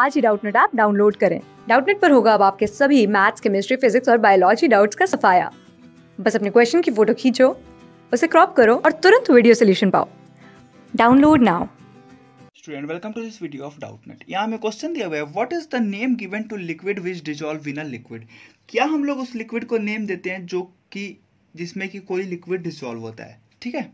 आज ही Doubtnut app download करें डाउटनेट पर होगा अब आपके सभी मैथ्स केमिस्ट्री फिजिक्स और बायोलॉजी डाउट्स का सफाया बस अपने क्वेश्चन की फोटो खींचो उसे क्रॉप करो और तुरंत वीडियो सोल्यूशन पाओ download now student welcome to this video of Doubtnut यहाँ हमें क्वेश्चन दिया हुआ है what is the name given to liquid which dissolve in a liquid क्या हम लोग उस लिक्विड को नेम देते हैं जो कि जिसमें कि कोई लिक्विड डिजॉल्व होता है ठीक है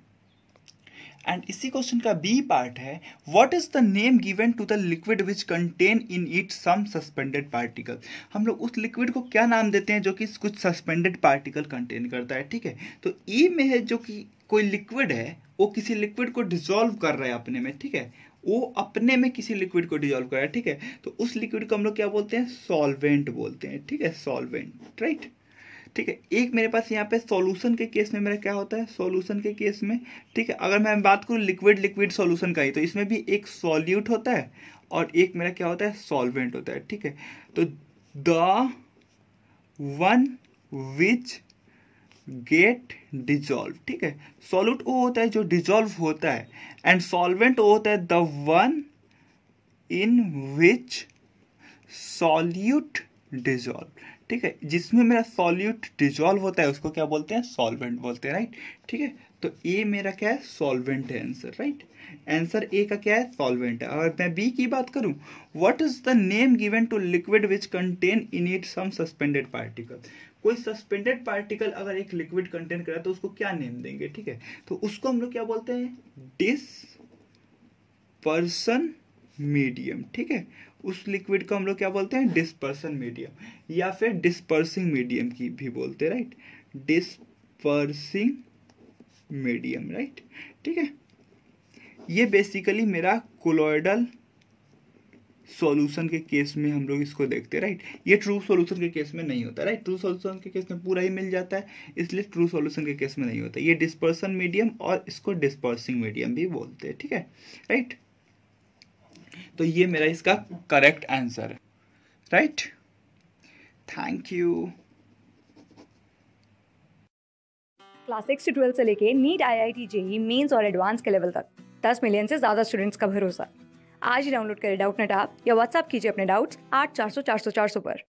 एंड इसी क्वेश्चन का बी पार्ट है what is the name given to the liquid which contain in it some suspended particle हम लोग उस लिक्विड को क्या नाम देते हैं जो कि कुछ सस्पेंडेड पार्टिकल कंटेन करता है ठीक है तो ई e में है जो कि कोई लिक्विड है वो किसी लिक्विड को डिजोल्व कर रहा है अपने में ठीक है वो अपने में किसी लिक्विड को डिजोल्व कर रहा है ठीक है तो उस लिक्विड को हम लोग क्या बोलते हैं सॉल्वेंट बोलते हैं ठीक है सॉल्वेंट राइट right? ठीक है एक मेरे पास यहाँ पे सॉल्यूशन के केस में मेरा क्या होता है सॉल्यूशन के केस में ठीक है अगर मैं बात करूँ लिक्विड लिक्विड सॉल्यूशन का ही तो इसमें भी एक सॉल्यूट होता है और एक मेरा क्या होता है सॉल्वेंट होता है ठीक है तो the one which get dissolve ठीक है सॉल्यूट वो होता है जो डिजॉल्व होता है एंड सॉल्वेंट वो होता है the one in which solute dissolve ठीक है जिसमें मेरा सॉल्यूट डिजॉल्व होता है उसको क्या बोलते हैं सॉल्वेंट बोलते हैं राइट ठीक है तो ए मेरा क्या है सॉल्वेंट है आंसर राइट आंसर ए का क्या है सॉल्वेंट है अगर मैं बी की बात करूं what is the name given to liquid which contain in it some suspended particle कोई सस्पेंडेड पार्टिकल अगर एक लिक्विड कंटेन करा तो उसको क्या नेम देंगे ठीक है तो उसको हम लोग क्या बोलते हैं डिस पर्सन मीडियम ठीक है उस लिक्विड को हम लोग क्या बोलते हैं डिस्पर्सन मीडियम या फिर डिस्पर्सिंग मीडियम की भी बोलते हैं राइट डिस्पर्सिंग मीडियम राइट ठीक है ये बेसिकली मेरा कोलोइडल सॉल्यूशन के केस में हम लोग इसको देखते हैं राइट ये ट्रू सॉल्यूशन के केस में नहीं होता राइट ट्रू सॉल्यूशन के केस में पूरा ही मिल जाता है इसलिए ट्रू सॉल्यूशन के केस में नहीं होता ये डिस्पर्सन मीडियम और इसको डिस्पर्सिंग मीडियम भी बोलते हैं ठीक है राइट तो ये मेरा इसका करेक्ट आंसर है right thank you class six से ट्वेल्थ से लेके NEET I I T JEE mains और एडवांस के लेवल तक दस मिलियन से ज़्यादा स्टूडेंट्स का भरोसा आज ही डाउनलोड करें डाउट नेट आप या व्हाट्सअप कीजिए अपने डाउट्स आठ चार सौ चार सौ चार सौ पर